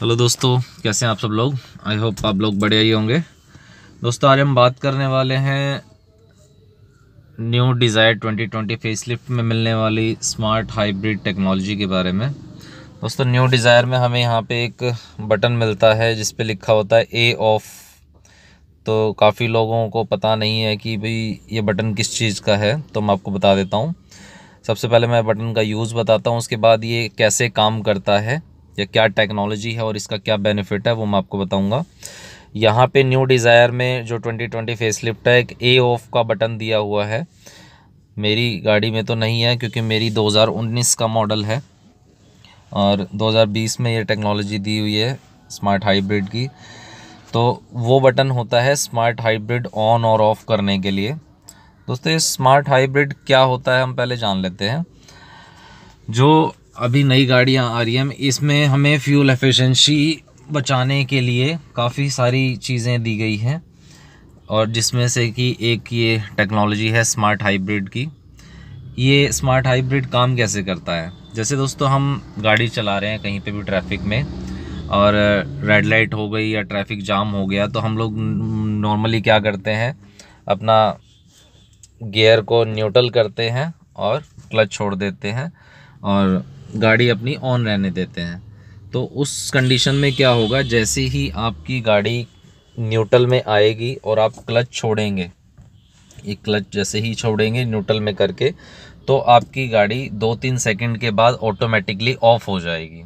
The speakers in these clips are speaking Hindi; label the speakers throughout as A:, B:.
A: हेलो दोस्तों कैसे हैं आप सब लोग आई होप आप लोग बढ़िया ही होंगे दोस्तों आज हम बात करने वाले हैं न्यू डिज़ायर 2020 लिफ्ट में मिलने वाली स्मार्ट हाइब्रिड टेक्नोलॉजी के बारे में दोस्तों न्यू डिज़ायर में हमें यहाँ पे एक बटन मिलता है जिस पे लिखा होता है ए ऑफ तो काफ़ी लोगों को पता नहीं है कि भाई ये बटन किस चीज़ का है तो मैं आपको बता देता हूँ सबसे पहले मैं बटन का यूज़ बताता हूँ उसके बाद ये कैसे काम करता है या क्या टेक्नोलॉजी है और इसका क्या बेनिफिट है वो मैं आपको बताऊँगा यहाँ पे न्यू डिज़ायर में जो 2020 लिफ्ट है एक ए ऑफ का बटन दिया हुआ है मेरी गाड़ी में तो नहीं है क्योंकि मेरी 2019 का मॉडल है और 2020 में ये टेक्नोलॉजी दी हुई है स्मार्ट हाइब्रिड की तो वो बटन होता है स्मार्ट हाइब्रिड ऑन और ऑफ़ करने के लिए दोस्तों ये स्मार्ट हाइब्रिड क्या होता है हम पहले जान लेते हैं जो अभी नई गाड़ियाँ आ रही हैं इसमें हमें फ्यूल एफिशिएंसी बचाने के लिए काफ़ी सारी चीज़ें दी गई हैं और जिसमें से कि एक ये टेक्नोलॉजी है स्मार्ट हाइब्रिड की ये स्मार्ट हाइब्रिड काम कैसे करता है जैसे दोस्तों हम गाड़ी चला रहे हैं कहीं पे भी ट्रैफिक में और रेड लाइट हो गई या ट्रैफिक जाम हो गया तो हम लोग नॉर्मली क्या करते हैं अपना गियर को न्यूट्रल करते हैं और क्लच छोड़ देते हैं और गाड़ी अपनी ऑन रहने देते हैं तो उस कंडीशन में क्या होगा जैसे ही आपकी गाड़ी न्यूट्रल में आएगी और आप क्लच छोड़ेंगे एक क्लच जैसे ही छोड़ेंगे न्यूट्रल में करके तो आपकी गाड़ी दो तीन सेकंड के बाद ऑटोमेटिकली ऑफ़ हो जाएगी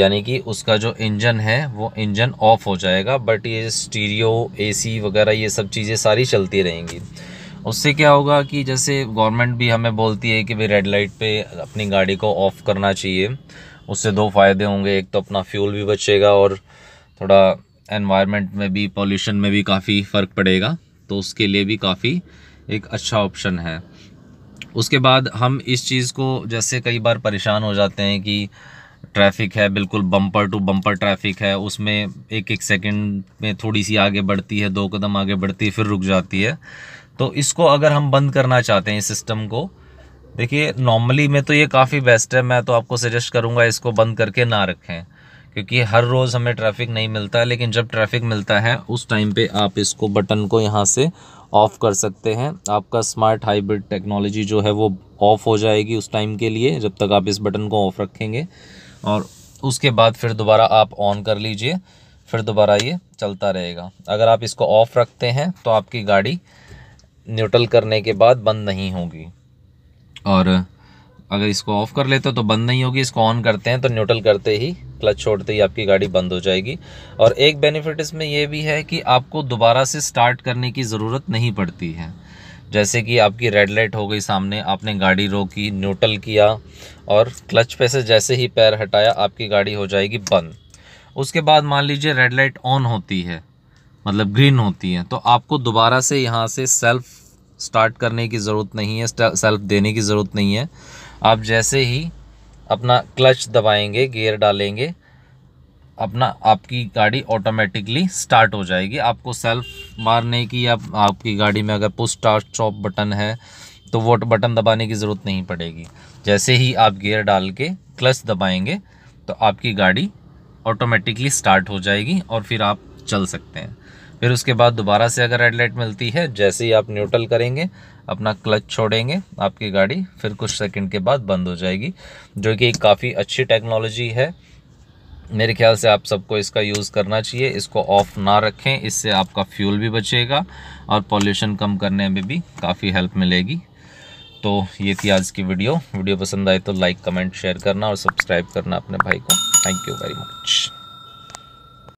A: यानी कि उसका जो इंजन है वो इंजन ऑफ़ हो जाएगा बट ये स्टीरियो एसी वगैरह ये सब चीज़ें सारी चलती रहेंगी उससे क्या होगा कि जैसे गवर्नमेंट भी हमें बोलती है कि भाई रेड लाइट पे अपनी गाड़ी को ऑफ़ करना चाहिए उससे दो फायदे होंगे एक तो अपना फ्यूल भी बचेगा और थोड़ा एनवायरनमेंट में भी पॉल्यूशन में भी काफ़ी फ़र्क पड़ेगा तो उसके लिए भी काफ़ी एक अच्छा ऑप्शन है उसके बाद हम इस चीज़ को जैसे कई बार परेशान हो जाते हैं कि ट्रैफिक है बिल्कुल बम्पर टू बम्पर ट्रैफिक है उसमें एक एक सेकंड में थोड़ी सी आगे बढ़ती है दो कदम आगे बढ़ती है फिर रुक जाती है तो इसको अगर हम बंद करना चाहते हैं इस सिस्टम को देखिए नॉर्मली में तो ये काफ़ी बेस्ट है मैं तो आपको सजेस्ट करूँगा इसको बंद करके ना रखें क्योंकि हर रोज़ हमें ट्रैफिक नहीं मिलता है लेकिन जब ट्रैफिक मिलता है उस टाइम पे आप इसको बटन को यहाँ से ऑफ़ कर सकते हैं आपका स्मार्ट हाइब्रिड टेक्नोलॉजी जो है वो ऑफ़ हो जाएगी उस टाइम के लिए जब तक आप इस बटन को ऑफ़ रखेंगे और उसके बाद फिर दोबारा आप ऑन कर लीजिए फिर दोबारा ये चलता रहेगा अगर आप इसको ऑफ़ रखते हैं तो आपकी गाड़ी न्यूट्रल करने के बाद बंद नहीं होगी और अगर इसको ऑफ़ कर लेते हो तो बंद नहीं होगी इसको ऑन करते हैं तो न्यूट्रल करते ही क्लच छोड़ते ही आपकी गाड़ी बंद हो जाएगी और एक बेनिफिट इसमें यह भी है कि आपको दोबारा से स्टार्ट करने की ज़रूरत नहीं पड़ती है जैसे कि आपकी रेड लाइट हो गई सामने आपने गाड़ी रोकी न्यूट्रल किया और क्लच पे से जैसे ही पैर हटाया आपकी गाड़ी हो जाएगी बंद उसके बाद मान लीजिए रेड लाइट ऑन होती है मतलब ग्रीन होती हैं तो आपको दोबारा से यहाँ से सेल्फ स्टार्ट करने की ज़रूरत नहीं है सेल्फ देने की ज़रूरत नहीं है आप जैसे ही अपना क्लच दबाएंगे गियर डालेंगे अपना आपकी गाड़ी ऑटोमेटिकली स्टार्ट हो जाएगी आपको सेल्फ मारने की या आपकी गाड़ी में अगर पुश स्टार्ट स्टॉप बटन है तो वो बटन दबाने की ज़रूरत नहीं पड़ेगी जैसे ही आप गियर डाल के क्लच दबाएंगे तो आपकी गाड़ी ऑटोमेटिकली स्टार्ट हो जाएगी और फिर आप चल सकते हैं फिर उसके बाद दोबारा से अगर रेड लाइट मिलती है जैसे ही आप न्यूट्रल करेंगे अपना क्लच छोड़ेंगे आपकी गाड़ी फिर कुछ सेकंड के बाद बंद हो जाएगी जो कि काफ़ी अच्छी टेक्नोलॉजी है मेरे ख्याल से आप सबको इसका यूज़ करना चाहिए इसको ऑफ ना रखें इससे आपका फ्यूल भी बचेगा और पॉल्यूशन कम करने में भी काफ़ी हेल्प मिलेगी तो ये थी आज की वीडियो वीडियो पसंद आए तो लाइक कमेंट शेयर करना और सब्सक्राइब करना अपने भाई को थैंक यू वेरी मच